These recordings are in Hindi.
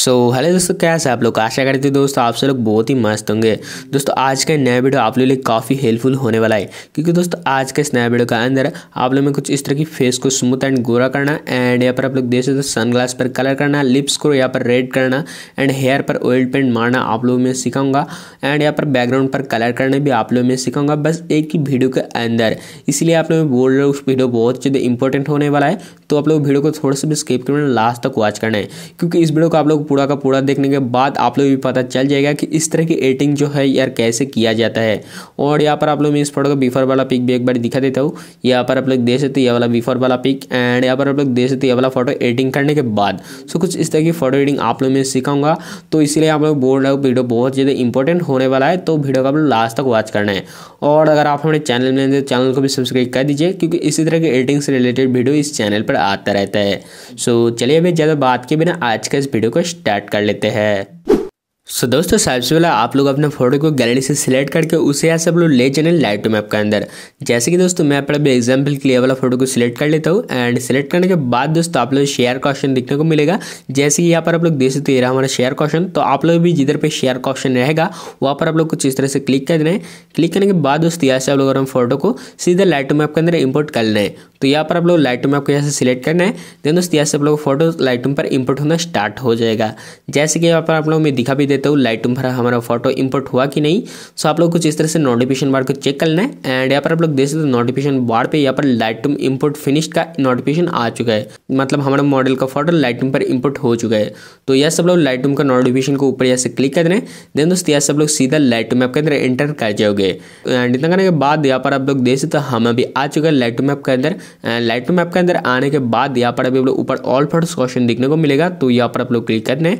सो so, हेलो दोस्तों कैसे आप लोग आशा करते हैं दोस्तों आप सब लोग बहुत ही मस्त होंगे दोस्तों आज का नया वीडियो आप लोग लिए काफ़ी हेल्पफुल होने वाला है क्योंकि दोस्तों आज के इस नया वीडियो के अंदर आप लोग में कुछ इस तरह की फेस को स्मूथ एंड गोरा करना एंड यहाँ पर आप लोग देख सकते हो सनग्लास पर कलर करना लिप्स को यहाँ पर रेड करना एंड हेयर पर ऑयल पेंट मारना आप लोगों में सिखाऊंगा एंड यहाँ पर बैकग्राउंड पर कलर करना भी आप लोगों में सिखाऊंगा बस एक ही वीडियो के अंदर इसलिए आप लोग बोल रहे हो उस वीडियो बहुत ज़्यादा इंपॉर्टेंट होने वाला है तो आप लोग वीडियो को थोड़ा सा भी स्किप करना लास्ट तक वॉच करना है क्योंकि इस वीडियो को आप लोग पूरा का पूरा देखने के बाद आप लोग भी पता चल जाएगा कि इस तरह की एडिटिंग जो है यार कैसे किया जाता है और यहाँ पर आप लोग मैं इस फोटो का बिफोर वाला पिक भी एक बार दिखा देता हूँ यहाँ पर आप लोग देख सकते ये वाला बिफोर वाला पिक एंड यहाँ पर आप लोग देख सकते ये वाला फोटो एडिटिंग करने के बाद सो कुछ इस तरह की फोटो एडिटिंग आप लोग मैं सिखाऊंगा तो इसलिए आप लोग बोल रहे हो वीडियो बहुत ज़्यादा इंपॉर्टेंट होने वाला है तो वीडियो का आप लोग लास्ट तक वॉच करना है और अगर आप हमारे चैनल में चैनल तो को भी सब्सक्राइब कर दीजिए क्योंकि इसी तरह की एडिटिंग से रिलेटेड वीडियो इस चैनल पर आता रहता है सो चलिए अभी ज़्यादा बात के बिना आज के इस वीडियो को स्टार्ट कर लेते हैं सो so, दोस्तों सबसे पहले आप लोग अपने फोटो को गैलरी से सिलेक्ट करके उसे यहाँ से लोग ले चले लाइट मैप के अंदर जैसे कि दोस्तों मैं अपने भी एग्जाम्पल के लिए वाला फोटो को सिलेक्ट कर लेता हूँ एंड सिलेक्ट करने के बाद दोस्तों आप लोग शेयर का ऑप्शन देखने को मिलेगा जैसे कि यहाँ पर आप लोग देख सकते हैं हमारा शेयर का ऑप्शन तो आप लोग भी जिधर पर शेयर का ऑप्शन रहेगा वहाँ पर आप लोग कुछ इस तरह से क्लिक कर देना है क्लिक करने के बाद दोस्तों यहाँ से आप लोग अपने फोटो को सीधा लाइट मैप के अंदर इम्पोर्ट कर लेना है तो यहाँ पर आप लोग लाइटरूम आपको यहाँ से सिलेक्ट करना है देन दोस्तों यहाँ से आप लोग फोटो लाइटरूम पर इंपोर्ट होना स्टार्ट हो जाएगा जैसे कि यहाँ पर आप लोग मैं दिखा भी देता हूँ लाइटरूम पर हमारा फोटो इंपोर्ट हुआ कि नहीं सो आप लोग कुछ इस तरह से नोटिफिकेशन बार को चेक करना है एंड यहाँ पर आप लोग देख सकते नोटिफिकेशन बार पर यहाँ पर लाइटरूम इम्पोर्ट फिनिश का नोटिफिकेशन आ चुका है मतलब हमारा मॉडल का फोटो लाइटरूम पर इंपोर्ट हो चुका है तो यह सब लोग लाइटरूम का नोटिफिकेशन को ऊपर यहाँ से क्लिक कर देना है देन दोस्तों से सब लोग सीधा लाइटरूम ऐप के अंदर एंटर कर जाओगे एंड इतना करने के बाद यहाँ पर आप लोग देख सकते हम अभी आ चुका है लाइटरूम ऐप के अंदर लाइट पे मैप के अंदर आने के बाद यहाँ पर अभी ऊपर ऑल फर्स्ट क्वेश्चन देखने को मिलेगा तो यहाँ पर आप लोग क्लिक करने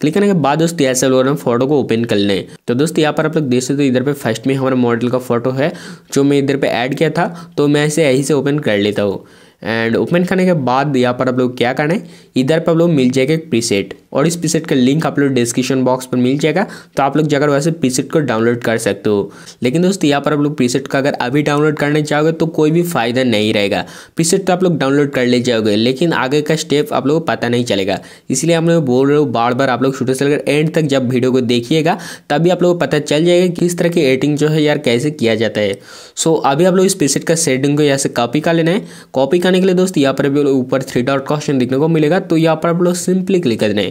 क्लिक करने के बाद दोस्तों ऐसे लोग हम फोटो को ओपन कर लें तो दोस्त यहाँ पर आप लोग देख सकते हो इधर पे फर्स्ट में हमारे मॉडल का फोटो है जो मैं इधर पे ऐड किया था तो मैं इसे यहीं से ओपन कर लेता हूँ एंड ओपन करने के बाद यहाँ पर आप लोग क्या करना है इधर पर आप लोग मिल जाएगा एक प्रीसेट और इस प्रीसेट का लिंक आप लोग डिस्क्रिप्शन बॉक्स पर मिल जाएगा तो आप लोग जाकर वैसे प्रीसेट को डाउनलोड कर सकते हो लेकिन दोस्तों यहाँ पर आप लोग प्रीसेट का अगर अभी डाउनलोड करने जाओगे तो कोई भी फ़ायदा नहीं रहेगा प्रीसेट तो आप लोग डाउनलोड कर ले जाओगे लेकिन आगे का स्टेप आप लोग को पता नहीं चलेगा इसलिए हम लोग बोल रहे हो बार बार आप लोग छोटे से लेकर एंड तक जब वीडियो को देखिएगा तभी आप लोग को पता चल जाएगा किस तरह की एडिटिंग जो है यार कैसे किया जाता है सो अभी आप लोग इस प्रीसेट का सेटिंग को यहाँ से कॉपी कर लेना है कॉपी कर जाने के लिए दोस्त यहाँ पर भी ऊपर थ्री डॉट का ऑप्शन देखने को मिलेगा तो यहाँ पर आप लोग सिंपली क्लिक कर दें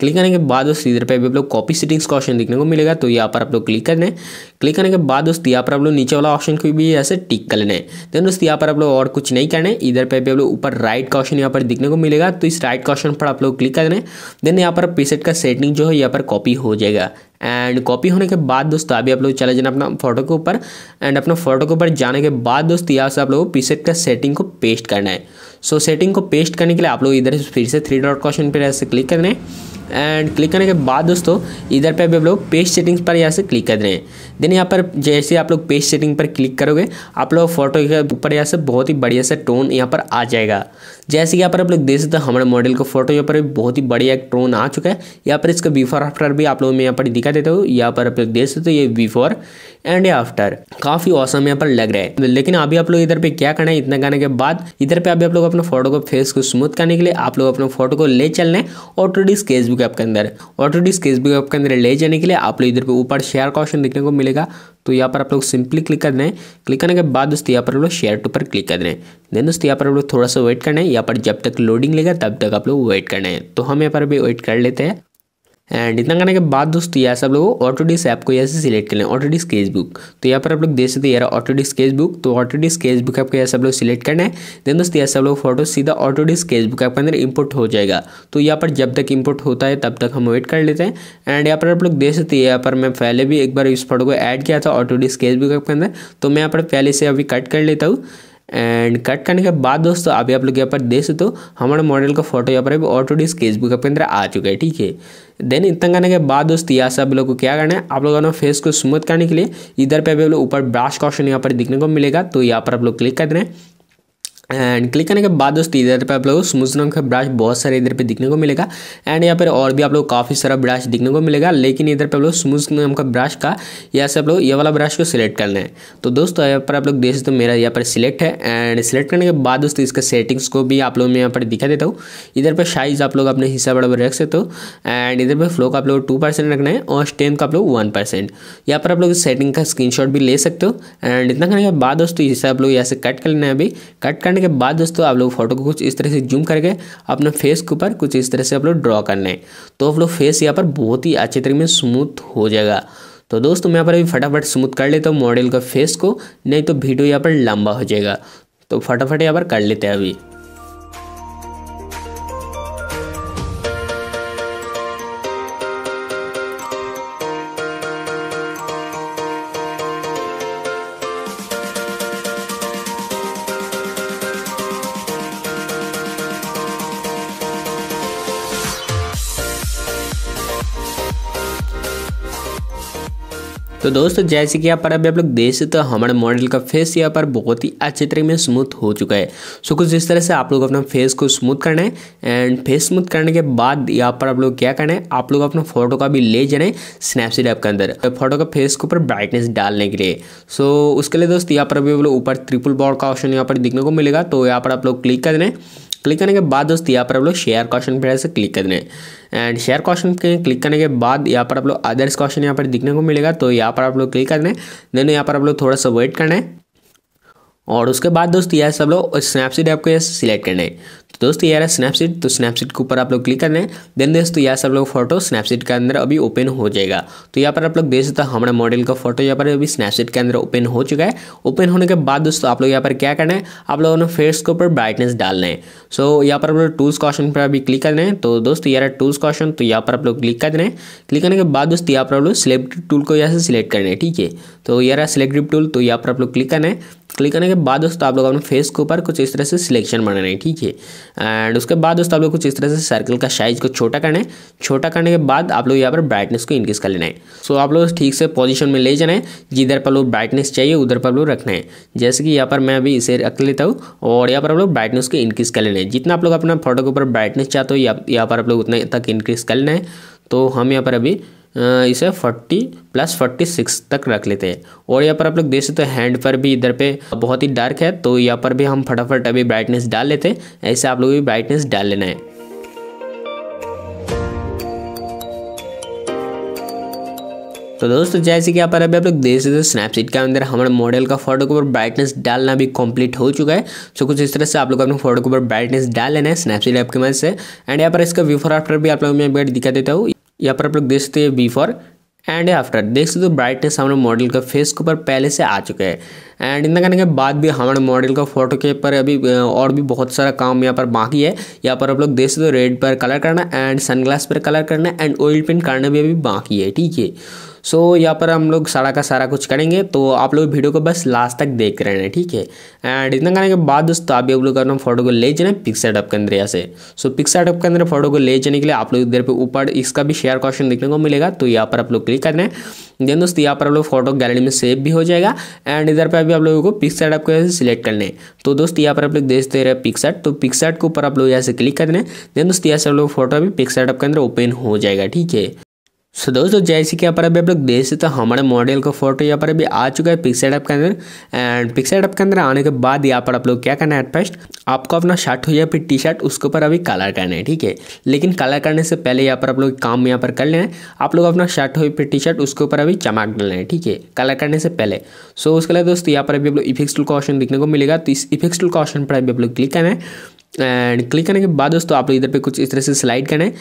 क्लिक करने के बाद दोस्त इधर पर भी आप लोग कॉपी सेटिंग्स का ऑप्शन देखने को मिलेगा तो यहाँ पर आप लोग क्लिक कर दें क्लिक करने के बाद दोस्त यहाँ पर आप लोग नीचे वाला ऑप्शन को भी ऐसे टिक कर लेना है देन दोस्त यहाँ पर आप लोग और कुछ नहीं करना है इधर पर भी आप लोग ऊपर राइट का ऑप्शन यहाँ पर देखने को मिलेगा तो इस राइट का ऑप्शन पर आप लोग क्लिक कर दें देन यहाँ पर पीसेट का सेटिंग जो है यहाँ पर कॉपी हो जाएगा एंड कॉपी होने के बाद दोस्तों अभी आप लोग चले जाना अपना फोटो के ऊपर एंड अपना फोटो के ऊपर जाने के बाद दोस्तों यहाँ से आप लोगों को प्रीसेट का सेटिंग को पेस्ट करना है सो so, सेटिंग को पेस्ट करने के लिए आप लोग इधर से फिर से थ्री डॉट क्वेश्चन पर ऐसे क्लिक करना है एंड क्लिक करने के बाद दोस्तों इधर पे भी आप लोग पेस्ट सेटिंग्स पर यहाँ से क्लिक कर रहे हैं देन यहाँ पर जैसे आप लोग पेस्ट सेटिंग पर क्लिक करोगे आप लोग फोटो के ऊपर यहाँ से बहुत ही बढ़िया से टोन यहाँ पर आ जाएगा जैसे कि यहाँ पर आप लोग देख सकते हैं हमारे मॉडल का फोटो यहाँ पर बहुत ही बढ़िया एक ट्रोन आ चुका है यहाँ पर इसका बिफोर आफ्टर भी आप लोगों में यहाँ पर दिखा देता हूँ यहाँ पर आप लोग देख सकते हो ये बिफोर एंड आफ्टर काफी औसम यहाँ पर लग रहा है लेकिन अभी आप लोग इधर पे क्या करना है इतना करने के बाद इधर पे अभी आप लोग अपने फोटो को फेस को स्मूथ करने के लिए आप लोग अपने फोटो को ले चलना है ऑटोडी बुक ऐप के अंदर ऑटोडी बुक ऐप के अंदर ले जाने के लिए आप लोग इधर पे ऊपर शेयर का ऑप्शन देखने को मिलेगा तो यहाँ पर आप लोग सिंपली क्लिक कर दें क्लिक करने के बाद दोस्तों यहाँ पर आप लोग शेयर टू पर क्लिक कर दें देन दोस्तों यहाँ पर आप लोग थोड़ा सा वेट करना है यहाँ पर जब तक लोडिंग लेगा तब तक आप लोग वेट करना है तो हम यहाँ पर भी वेट कर लेते हैं एंड इतना करने के बाद दोस्तों यहाँ से आप लोग ऑटोडिस ऐप को यहाँ से सिलेक्ट कर लें ऑटोडी स्केच बुक तो यहाँ पर आप लोग देख सकते हैं यार ऑटोडी स्केच बुक तो ऑटोडी स्केच बुक आपको यहाँ से आप लोग सिलेक्ट करना है देन दोस्तों यहाँ से आप लोग फोटो सीधा ऑटोडी स्केच बुक आपके अंदर इम्पोर्ट हो जाएगा तो यहाँ पर जब तक इम्पोर्ट होता है तब तक हम वेट कर लेते हैं एंड यहाँ पर आप लोग देख सकते हैं यहाँ पर मैं पहले भी एक बार इस फोटो को ऐड किया था ऑटोडी स्केच बुक आपके अंदर तो मैं यहाँ पर पहले से अभी कट कर लेता हूँ एंड कट करने के बाद दोस्तों अभी आप लोग यहाँ पर देख सकते हो हमारे मॉडल का फोटो यहाँ पर अभी ऑटो डी स्केचबुक के अंदर आ चुका है ठीक है देन इतना करने के बाद दोस्तों यहाँ से आप लोग को क्या करना है आप लोगों ने फेस को स्मूथ करने के लिए इधर पे अभी आप लोग ऊपर ब्रश का ऑप्शन यहाँ पर दिखने को मिलेगा तो यहाँ पर आप लोग क्लिक कर देना है एंड क्लिक करने के बाद दोस्तों इधर पे आप लोगों को समुद्र रंग का ब्रश बहुत सारे इधर पे दिखने को मिलेगा एंड यहाँ पर और भी आप लोग काफ़ी सारा ब्रश दिखने को मिलेगा लेकिन इधर पे आप लोग स्मूथ नाम का ब्रश का यहाँ से आप लोग ये वाला ब्रश को सिलेक्ट करना है तो दोस्तों यहाँ पर आप लोग देख सकते हो मेरा यहाँ पर सिलेक्ट है एंड सिलेक्ट करने के बाद दोस्तों इसके सेटिंग्स को भी आप लोग मैं यहाँ पर दिखा देता हूँ इधर पर साइज़ आप लोग अपने हिसाब बराबर रख सकते हो एंड इधर पर फ्लो का आप लोग टू परसेंट रखना है और स्टेम का आप लोग वन परसेंट यहाँ पर आप लोग सेटिंग का स्क्रीन भी ले सकते हो एंड इतना करने के बाद दोस्तों इसे आप लोग यहाँ से कट कर लेना है अभी कट करने करने के बाद दोस्तों आप लोग फोटो को कुछ इस तरह से जूम करके अपने फेस के ऊपर कुछ इस तरह से आप लोग ड्रॉ करने तो आप लोग फेस यहाँ पर बहुत ही अच्छे तरीके में स्मूथ हो जाएगा तो दोस्तों मैं यहाँ पर अभी फटाफट स्मूथ कर लेता हूँ मॉडल का फेस को नहीं तो वीडियो यहाँ पर लंबा हो जाएगा तो फटाफट यहाँ पर कर लेते हैं अभी तो दोस्तों जैसे कि यहाँ पर अभी आप लोग देख सकते हो हमारे मॉडल का फेस यहाँ पर बहुत ही अच्छे तरीके में स्मूथ हो चुका है सो कुछ इस तरह से आप लोग अपना फेस को स्मूथ करना है एंड फेस स्मूथ करने के बाद यहाँ पर आप लोग क्या करना है आप लोग अपना फोटो का भी ले जाना है स्नैपसीड ऐप के अंदर फोटो का फेस के ऊपर ब्राइटनेस डालने के लिए सो उसके लिए दोस्त यहाँ पर अभी आप लोग ऊपर ट्रिपल बॉर्ड का ऑप्शन यहाँ पर दिखने को मिलेगा तो यहाँ पर आप लोग क्लिक कर देना है क्लिक करने के बाद दोस्त यहाँ पर आप लोग शेयर क्वेश्चन पर ऐसे क्लिक कर दें एंड शेयर क्वेश्चन के क्लिक करने के बाद यहाँ पर आप लोग अदर्स क्वेश्चन यहाँ पर दिखने को मिलेगा तो यहाँ पर आप लोग क्लिक कर दें देन यहाँ पर आप लोग थोड़ा सा वेट करना है और उसके बाद दोस्त यह सब लोग स्नैपसीड आपको यह सिलेक्ट करना है तो दोस्त यार स्नैपसीड तो स्नैपसीड के ऊपर आप लोग क्लिक करना है देन दोस्तों यह सब लोग फोटो स्नैपसीड के अंदर अभी ओपन हो जाएगा तो यहाँ पर आप लोग देख सकते हो हमारे मॉडल का फोटो यहाँ पर अभी स्नैपसीड के अंदर ओपन हो चुका है ओपन होने के बाद दोस्तों आप लोग यहाँ पर क्या करना है आप लोगों ने फेस के ऊपर ब्राइटनेस डालना है सो यहाँ पर आप लोग टूल्स कॉशन पर अभी क्लिक करना है तो दोस्त यार टूल्स कॉशन तो यहाँ पर आप लोग क्लिक कर देना है क्लिक करने के बाद दोस्त यहाँ पर आप लोग सिलेक्ट टूल को यहाँ से सिलेक्ट करना है ठीक है तो यार सिलेक्टिव टूल तो यहाँ पर आप लोग क्लिक करना है क्लिक करने के बाद दोस्तों आप लोग अपने फेस के ऊपर कुछ इस तरह से सिलेक्शन बनाना है ठीक है एंड उसके बाद दोस्तों आप लोग कुछ इस तरह से सर्कल का साइज को छोटा करना है छोटा करने के बाद आप लोग यहाँ पर ब्राइटनेस को इंक्रीज कर लेना है सो आप लोग ठीक से पोजिशन में ले जाना है जिधर पर लोग ब्राइटनेस चाहिए उधर पर लोग रखना है जैसे कि यहाँ पर मैं अभी इसे रख लेता हूँ और यहाँ पर आप लोग ब्राइटनेस को इंक्रीज़ कर लेना है जितना आप लोग अपना फोटो के ऊपर ब्राइटनेस चाहते हो यहाँ पर आप लोग उतना तक इंक्रीज़ कर लेना है तो हम यहाँ पर अभी इसे 40 प्लस 46 तक रख लेते हैं और यहाँ पर आप लोग देख सकते हो हैंड पर भी इधर पे बहुत ही डार्क है तो यहाँ पर भी हम फटाफट अभी ब्राइटनेस डाल लेते हैं ऐसे आप लोग भी ब्राइटनेस डाल लेना है तो दोस्तों जैसे कि यहाँ पर अभी आप लोग देख सकते हो स्नैपचैट के अंदर हमारे मॉडल का फोटो के ऊपर ब्राइटनेस डालना भी कंप्लीट हो चुका है सो तो कुछ इस तरह से आप लोग अपने फोटो के ऊपर ब्राइटनेस डाल लेना है स्नैपचैट ऐप की मदद से एंड यहाँ पर इसका बिफोर आफ्टर भी आप लोग मैं दिखा देता हूँ यहाँ पर आप लोग देख सकते हैं बिफोर एंड आफ्टर देख सकते हो तो ब्राइटनेस हमारे मॉडल का फेस के ऊपर पहले से आ चुका है एंड इतना करने के बाद भी हमारे मॉडल का फोटो के ऊपर अभी और भी बहुत सारा काम यहाँ पर बाकी है यहाँ पर आप लोग देख सकते हो रेड पर कलर करना एंड सनग्लास पर कलर करना एंड ऑयल पेंट करना भी अभी बाकी है ठीक है सो so, यहाँ पर हम लोग सारा का सारा कुछ करेंगे तो आप लोग वीडियो को बस लास्ट तक देख रहे हैं ठीक है एंड इतना करने के बाद दोस्तों अभी आप लोग अपना फोटो को ले जाना पिक्सर एडअप के अंदर यहाँ से सो पिक्सर एडअप के अंदर फोटो को ले जाने के लिए आप लोग इधर पर ऊपर इसका भी शेयर क्वेश्चन देखने को मिलेगा तो यहाँ पर आप लोग क्लिक करना है देन दोस्तों यहाँ पर आप लोग फोटो गैलरी में सेव भी हो जाएगा एंड इधर पर अभी आप लोगों को पिक्सर एडअप को सिलेक्ट कर लें तो दोस्तों यहाँ पर आप लोग देख दे रहे हैं तो पिक्स के ऊपर आप लोग यहाँ से क्लिक कर है देन दोस्त यहाँ से आप लोग फोटो अभी पिक्सर एडअप के अंदर ओपन हो जाएगा ठीक है सो so, दोस्तों जैसे कि यहाँ पर अभी आप लोग देख सकते हो हमारे मॉडल का फोटो यहाँ पर अभी आ चुका है पिक्सेट ऐप के अंदर एंड पिक्सेट ऐप के अंदर आने के बाद यहाँ पर आप लोग क्या करना है एट फर्स्ट आपको अपना शर्ट हो या फिर टी शर्ट उसके ऊपर अभी कलर करना है ठीक है लेकिन कलर करने से पहले यहाँ पर आप लोग काम यहाँ पर कर लेना है आप लोग अपना शर्ट हो या फिर टी शर्ट उसके ऊपर अभी चमक डालना है ठीक है कलर करने से पहले सो उसके लिए दोस्तों यहाँ पर अभी आप लोग इफेक्स टूल का ऑप्शन देखने को मिलेगा तो इस इफेक्स टूल का ऑप्शन पर अभी आप लोग क्लिक करना है एंड क्लिक करने के बाद दोस्तों आप लोग इधर पे कुछ इस तरह से स्लाइड करना है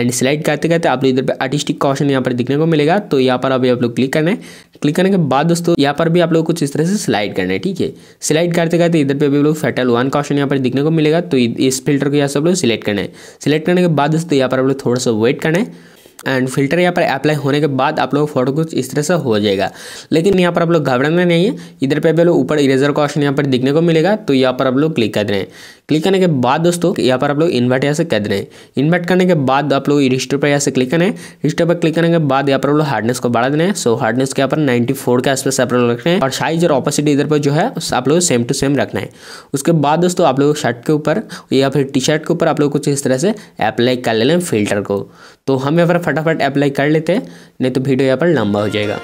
एंड स्लाइड करते करते आप लोग इधर पे आर्टिस्टिक कॉशन यहाँ पर दिखने को मिलेगा तो यहाँ पर अभी आप लोग क्लिक करना है क्लिक करने के बाद दोस्तों यहाँ पर भी आप लोग कुछ इस तरह से स्लाइड करना है ठीक है स्लाइड करते करते इधर पे भी लोग फेटल वन कॉशन यहाँ पर दिखने को मिलेगा तो इस फिल्टर को यहाँ से आप लोग सिलेक्ट करना है सिलेक्ट करने के बाद दोस्तों यहाँ पर आप लोग थोड़ा सा वेट करना है एंड फिल्टर यहाँ पर अप्लाई होने के बाद आप लोग फोटो कुछ इस तरह से हो जाएगा लेकिन यहाँ पर आप लोग घबराने नहीं है इधर पे भी लोग ऊपर इरेजर का ऑप्शन यहाँ पर दिखने को मिलेगा तो यहाँ पर आप लोग क्लिक कर रहे हैं क्लिक करने के बाद दोस्तों यहाँ पर आप लोग इन्वर्ट यहाँ से कर रहे हैं इन्वर्ट करने के बाद आप लोग रजिस्टर पर यहाँ से क्लिक करें रजिस्टर पर क्लिक करने के बाद यहाँ पर आप लोग हार्डनेस को बढ़ा रहे हैं सो हार्डनेस के यहाँ पर नाइन्टी के आसपास आप लोग रख और साइज और ऑपोजिट इधर पर जो है आप लोग सेम टू सेम रखना है उसके बाद दोस्तों आप लोग शर्ट के ऊपर या फिर टी शर्ट के ऊपर आप लोग कुछ इस तरह से अप्लाई कर ले लें फिल्टर को तो हम यहाँ पर फटाफट अप्लाई कर लेते हैं नहीं तो वीडियो यहाँ पर लंबा हो जाएगा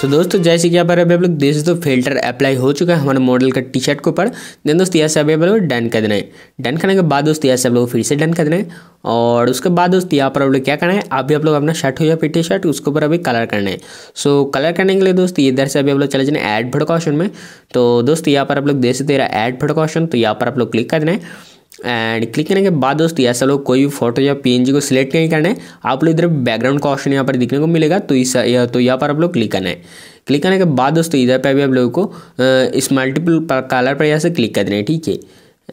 सो so, दोस्तों जैसे कि यहाँ पर अभी आप लोग देख सकते हो फिल्टर अप्लाई हो चुका है हमारे मॉडल का टी शर्ट के ऊपर देन दोस्तों यहाँ से अभी आप लोग डन कर देना है डन करने के बाद दोस्तों यहाँ से आप लोग फिर से डन कर देना है और उसके बाद दोस्तों यहाँ पर आप लोग क्या करना है अभी आप लोग अपना शर्ट हो या फिर टी शर्ट उसके ऊपर अभी कलर करना है सो so, कलर करने के लिए दोस्तों इधर से अभी आप लोग चले जाना है एड फोटो ऑप्शन में तो दोस्तों यहाँ पर आप लोग देख सकते हैं एड फोटो ऑप्शन तो यहाँ पर आप लोग क्लिक कर देना है एंड क्लिक करने के बाद दोस्तों ऐसा लोग कोई भी फोटो या पीएनजी को सिलेक्ट नहीं करना है आप लोग इधर बैकग्राउंड का ऑप्शन यहाँ पर दिखने को मिलेगा तो इस या, तो यहाँ पर आप लोग क्लिक करना है क्लिक करने के बाद दोस्तों इधर पर भी आप लोगों को इस मल्टीपल कलर पर यहाँ से क्लिक कर देना है ठीक है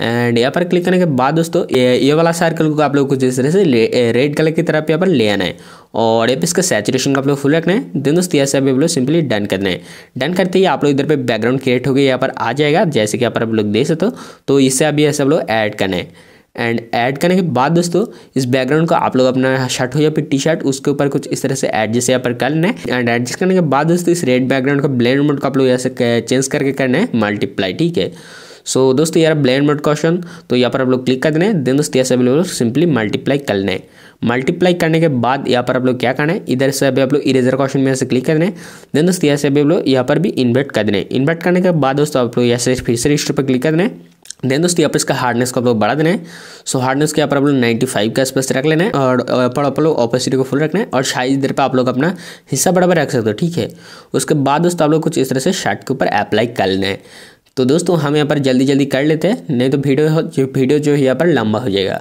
एंड यहाँ पर क्लिक करने के बाद दोस्तों ये, ये वाला सर्कल को आप लोग कुछ इस तरह से रेड कलर की तरफ यहाँ पर ले आना है और ये इसका सेचुरेशन का आप लोग फुल रखना है दिन दोस्तों यहाँ से आप लोग सिंपली डन करना है डन करते ही आप लोग इधर पे बैकग्राउंड क्रिएट हो गया यहाँ पर आ जाएगा जैसे कि यहाँ पर आप लोग देख सकते हो तो इससे अभी ऐसे आप लोग ऐड करना है एंड ऐड करने के बाद दोस्तों इस बैकग्राउंड को आप लोग अपना शर्ट हो या फिर टी शर्ट उसके ऊपर कुछ इस तरह से एडजस्ट यहाँ पर कर लेना है एंड एडजस्ट करने के बाद दोस्तों इस रेड बैकग्राउंड का ब्लेंड मोड को आप लोग ऐसे चेंज करके करना है मल्टीप्लाई ठीक है सो so, दोस्तों यार ब्लैंड मोड क्वेश्चन तो यहाँ पर आप लोग क्लिक कर देना है देन दोस्तों यहाँ से अवेलेबल लोग सिंपली मल्टीप्लाई कर लेना है मल्टीप्लाई करने के बाद यहाँ पर आप लोग क्या करना है इधर से अभी आप लोग इरेजर क्वेश्चन में से क्लिक कर देना है देन दोस्तों यहाँ से अभी आप लोग यहाँ पर भी इन्वर्ट कर देना है इन्वर्ट करने के बाद दोस्तों आप लोग यहाँ से फिर से रजिस्टर पर क्लिक कर देना है देन दोस्तों यहाँ पर इसका हार्डनेस को आप लोग बढ़ा देना है सो हार्डनेस के यहाँ पर आप लोग नाइन्टी फाइव के आसपास रख लेना है और पर आप लोग ऑपोसिटी को फुल रखना है और शायद इधर पर आप लोग अपना हिस्सा बराबर रख सकते हो ठीक है उसके बाद दोस्तों आप लोग कुछ इस तरह से शर्ट के ऊपर अप्लाई कर लेना है तो दोस्तों हम यहाँ पर जल्दी जल्दी कर लेते हैं नहीं तो वीडियो जो वीडियो जो है यहाँ पर लंबा हो जाएगा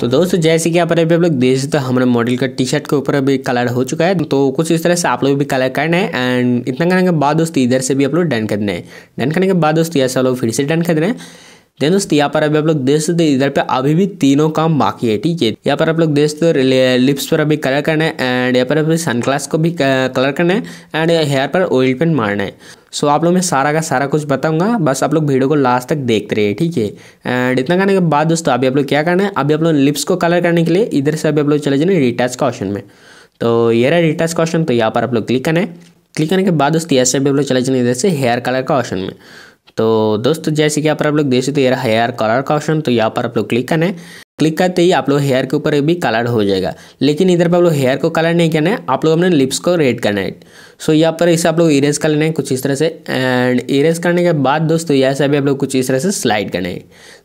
तो दोस्तों जैसे कि यहाँ पर अभी आप लोग देख सकते हो हमारे मॉडल का टी शर्ट के ऊपर अभी कलर हो चुका है तो कुछ इस तरह से आप लोग भी कलर करना है एंड इतना करने के बाद दोस्तों इधर से भी आप लोग डन करना है डन करने के बाद दोस्तों ऐसा लोग फिर से डन कर देना है देन दोस्तों यहाँ पर अभी आप लोग देख सकते इधर पे अभी भी तीनों काम बाकी है ठीक है यहाँ पर आप लोग देख सकते लिप्स पर अभी कलर करना है एंड यहाँ पर अभी सनग्लास को भी कलर करना है एंड हेयर पर ऑयल पेंट मारना है सो आप लोग मैं सारा का सारा कुछ बताऊंगा बस आप लोग वीडियो को लास्ट तक देखते रहिए ठीक है एंड इतना करने के बाद दोस्तों अभी आप लोग क्या करना है अभी आप लोग लिप्स को कलर करने के लिए इधर से अभी आप लोग चले जाना रिटच का ऑप्शन में तो ये रहा रिटच का ऑप्शन तो यहाँ पर आप लोग क्लिक करना है क्लिक करने के बाद दोस्तों ऐसे भी आप लोग चले जाना इधर से हेयर कलर का ऑप्शन में तो दोस्तों जैसे कि यहाँ पर आप लोग देख सकते हेयर कलर का ऑप्शन तो यहाँ पर आप लोग क्लिक करें क्लिक करते ही आप लोग हेयर के ऊपर भी कलर हो जाएगा लेकिन इधर पर आप लोग हेयर को कलर नहीं करना है आप लोग अपने लिप्स को रेड करना है सो so, यहाँ पर इसे आप लोग इरेज कर लेना है कुछ इस तरह से एंड इरेज करने के बाद दोस्तों यहाँ से अभी आप लोग कुछ इस तरह से स्लाइड करना है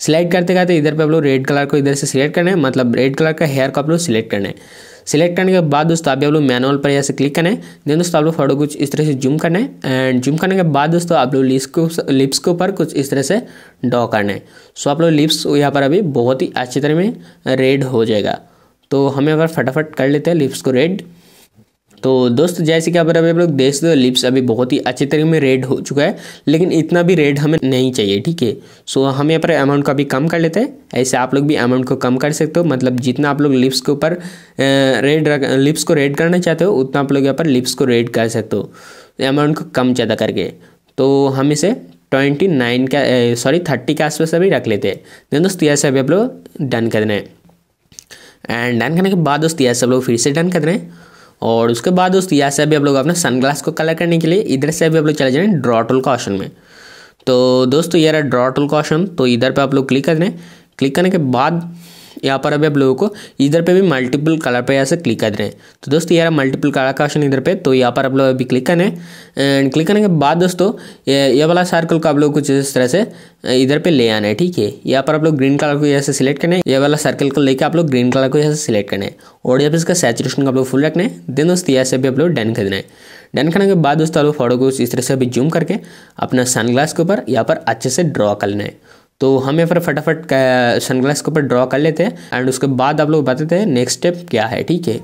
स्लाइड करते करते इधर पर आप लोग रेड कलर को इधर से सिलेक्ट करना है मतलब रेड कलर का हेयर को आप लोग सिलेक्ट करना है सिलेक्ट करने के बाद दोस्तों अभी आप लोग मैनुअल पर ऐसे क्लिक करना है देन दोस्तों आप लोग फोटो कुछ इस तरह से जूम करना है एंड जूम करने के बाद दोस्तों आप लोग लिप्स को लिप्स के ऊपर कुछ इस तरह से ड्रॉ करना है सो आप लोग लिप्स यहाँ पर अभी बहुत ही अच्छी तरह में रेड हो जाएगा तो हमें अगर फटाफट कर लेते हैं लिप्स को रेड तो दोस्त जैसे कि अभी आप लोग देख सकते हो लिप्स अभी बहुत ही अच्छे तरीके में रेड हो चुका है लेकिन इतना भी रेड हमें नहीं चाहिए ठीक है सो हम यहाँ पर अमाउंट का अभी कम कर लेते हैं ऐसे आप लोग भी अमाउंट को कम कर सकते हो मतलब जितना आप लोग लिप्स के ऊपर रेड रख लिप्स को रेड करना चाहते हो उतना आप लोग यहाँ पर लिप्स को रेड कर सकते हो अमाउंट को कम ज़्यादा करके तो हम इसे ट्वेंटी नाइन का सॉरी थर्टी के आसपास अभी रख लेते हैं देन दोस्तों यहाँ से अभी आप लोग डन कर रहे हैं एंड डन करने के बाद दोस्त यहाँ से आप लोग फिर से डन कर रहे हैं और उसके बाद दोस्त यहाँ से अभी आप लोग अपने सनग्लास को कलर करने के लिए इधर से अभी आप लोग चले जाए ड्रॉ टूल का ऑप्शन में तो दोस्तों ये रहा ड्रॉ टूल का ऑप्शन तो इधर पर आप लोग क्लिक कर दें क्लिक करने के बाद यहाँ पर अभी आप लोगों को इधर पे भी मल्टीपल कलर पे ऐसे क्लिक कर रहे हैं तो दोस्तों यार मल्टीपल कलर का ऑप्शन इधर पे तो यहाँ पर आप लोग अभी क्लिक करने एंड क्लिक करने के बाद दोस्तों ये वाला सर्कल को आप लोग कुछ इस तरह से इधर पे ले आना है ठीक है यहाँ पर आप लोग ग्रीन कलर को ऐसे सिलेक्ट करना है ये वाला सर्कल को लेकर आप लोग ग्रीन कलर को ऐसे सिलेक्ट करना है और यहाँ पर इसका सैचुरेशन को आप लोग फुल रखना है देन दोस्तों यहाँ से भी आप लोग डन खरीदना है डन करने के बाद दोस्तों आप लोग फोटो को इस तरह से अभी जूम करके अपना सन के ऊपर यहाँ पर अच्छे से ड्रॉ कर लेना है तो हम यहाँ पर फटाफट सनग्लास के ऊपर ड्रॉ कर लेते हैं एंड उसके बाद आप लोग बताते हैं नेक्स्ट स्टेप क्या है ठीक है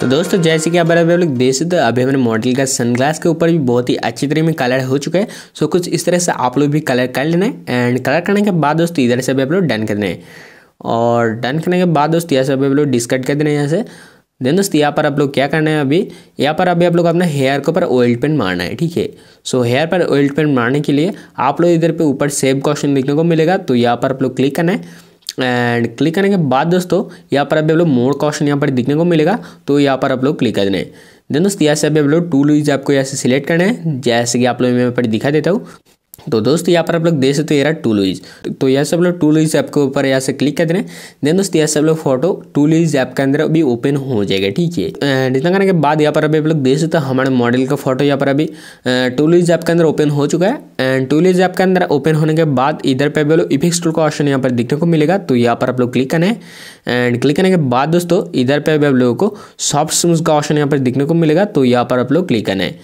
तो दोस्तों जैसे कि आप लोग देख सकते अभी हमारे मॉडल का सनग्लास के ऊपर भी बहुत ही अच्छी तरह में कलर हो चुका है सो कुछ इस तरह से आप लोग भी कलर कर लेना है एंड कलर करने के बाद दोस्तों इधर से अभी आप लोग डन कर देना है और डन करने के बाद दोस्तों यहाँ से आप लोग डिस्कट कर देना है यहाँ से देन दोस्त यहाँ पर आप लोग क्या करना है अभी यहाँ पर अभी आप लोग अपना हेयर के ऊपर ऑयल पेंट मारना है ठीक है सो हेयर पर ऑयल पेंट मारने के लिए आप लोग इधर पे ऊपर सेव क्वेश्चन देखने को मिलेगा तो यहाँ पर आप लोग क्लिक करना है एंड क्लिक करने के बाद दोस्तों यहाँ पर अभी आप लोग मोड क्वेश्चन यहाँ पर दिखने को मिलेगा तो यहाँ पर आप लोग क्लिक कर देना है देन दोस्तों यहाँ से अभी आप लोग टूल यूज आपको यहाँ से सिलेक्ट करना है जैसे कि आप लोग यहाँ पर दिखा देता हूँ तो दोस्तों यहाँ पर आप लोग दे सकते हो टू लुइज तो यह सब लोग लुइज ऐप के ऊपर यहाँ से क्लिक कर देने देन दोस्तों यह सब लोग फोटो टूलूज ऐप के अंदर अभी ओपन हो जाएगा ठीक है इतना करने के बाद यहाँ पर अभी आप लोग दे सकते हो हमारे मॉडल का फोटो यहाँ पर अभी टूलूज ऐप के अंदर ओपन हो चुका है एंड टूलूज ऐप के अंदर ओपन होने के बाद इधर पे बोलो इफिक्स टूल का ऑप्शन यहाँ पर देखने को मिलेगा तो यहाँ पर आप लोग क्लिक करना है एंड क्लिक करने के बाद दोस्तों इधर पे आप लोगों को सॉफ्ट स्मूथ का ऑप्शन यहाँ पर देखने को मिलेगा तो यहाँ पर आप लोग क्लिक करना है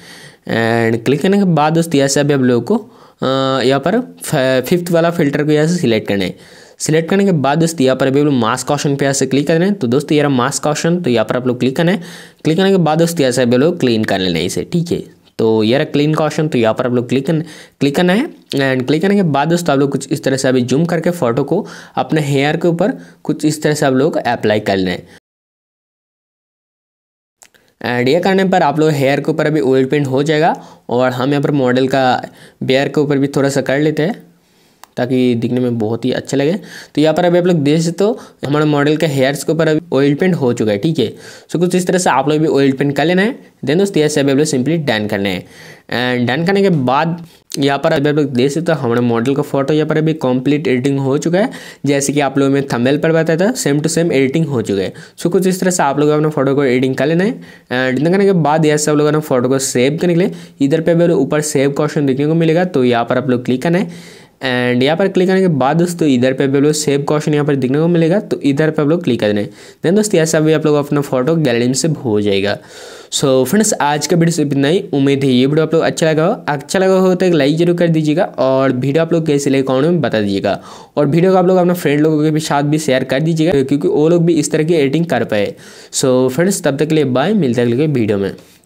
एंड क्लिक करने के बाद दोस्तों यहाँ से अभी आप लोगों को यहाँ पर फिफ्थ वाला फिल्टर को यहाँ से सिलेक्ट करना है सिलेक्ट करने के बाद दोस्त यहाँ पर अभी मास्क ऑप्शन पे यहाँ से क्लिक करना है तो दोस्त यार मास्क ऑप्शन तो यहाँ पर आप लोग क्लिक करना है क्लिक करने के बाद दोस्त यहाँ से अभी लोग क्लीन कर लेना है इसे ठीक है तो यार क्लीन का ऑप्शन तो यहाँ पर आप लोग क्लिक करना क्लिक करना है एंड क्लिक करने के बाद दोस्तों आप लोग कुछ इस तरह से अभी जूम करके फ़ोटो को अपने हेयर के ऊपर कुछ इस तरह से आप लोग अप्लाई कर है एंड ये करने पर आप लोग हेयर के ऊपर अभी ऑयल पेंट हो जाएगा और हम यहाँ पर मॉडल का बेयर के ऊपर भी थोड़ा सा कर लेते हैं ताकि दिखने में बहुत ही अच्छा लगे तो यहाँ पर अभी आप लोग देख सकते हो हमारे मॉडल के हेयर्स के ऊपर अभी ऑयल पेंट हो चुका है ठीक है सो कुछ इस तरह से आप लोग भी ऑयल पेंट कर लेना है देन दोस्त यहाँ से अभी आप लोग सिंपली डन करना है एंड डन करने के बाद यहाँ पर अभी आप लोग देख सकते हो हमारे मॉडल का फोटो यहाँ पर अभी कंप्लीट एडिटिंग हो चुका है जैसे कि आप लोगों में थमेल पर बताया था सेम टू सेम एडिटिंग हो चुका है सो कुछ इस तरह से आप लोग अपने फोटो को एडिटिंग कर लेना है एंड एडिटिंग करने के बाद यहाँ से आप लोग अपने फोटो को सेव करने के लिए इधर पर अभी ऊपर सेव क्वेश्चन देखने को मिलेगा तो यहाँ पर आप लोग क्लिक करना है एंड यहाँ पर क्लिक करने के बाद दोस्तों इधर पे आप लोग सेव क्वेश्चन यहाँ पर दिखने को मिलेगा तो इधर पे आप लोग क्लिक कर देना देन दोस्तों ऐसा भी आप लोग अपना फोटो गैलरी में सेव हो जाएगा सो so, फ्रेंड्स आज का वीडियो सिर्फ इतना ही उम्मीद है ये वीडियो आप लोग अच्छा लगा हो अच्छा लगा हो तो एक लाइक जरूर कर दीजिएगा और वीडियो आप लोग कैसे लगे कमेंट में बता दीजिएगा और वीडियो को आप लोग अपना फ्रेंड लोगों के भी साथ भी शेयर कर दीजिएगा क्योंकि वो लोग भी इस तरह की एडिटिंग कर पाए सो so, फ्रेंड्स तब तक के लिए बाय मिलते अगले वीडियो में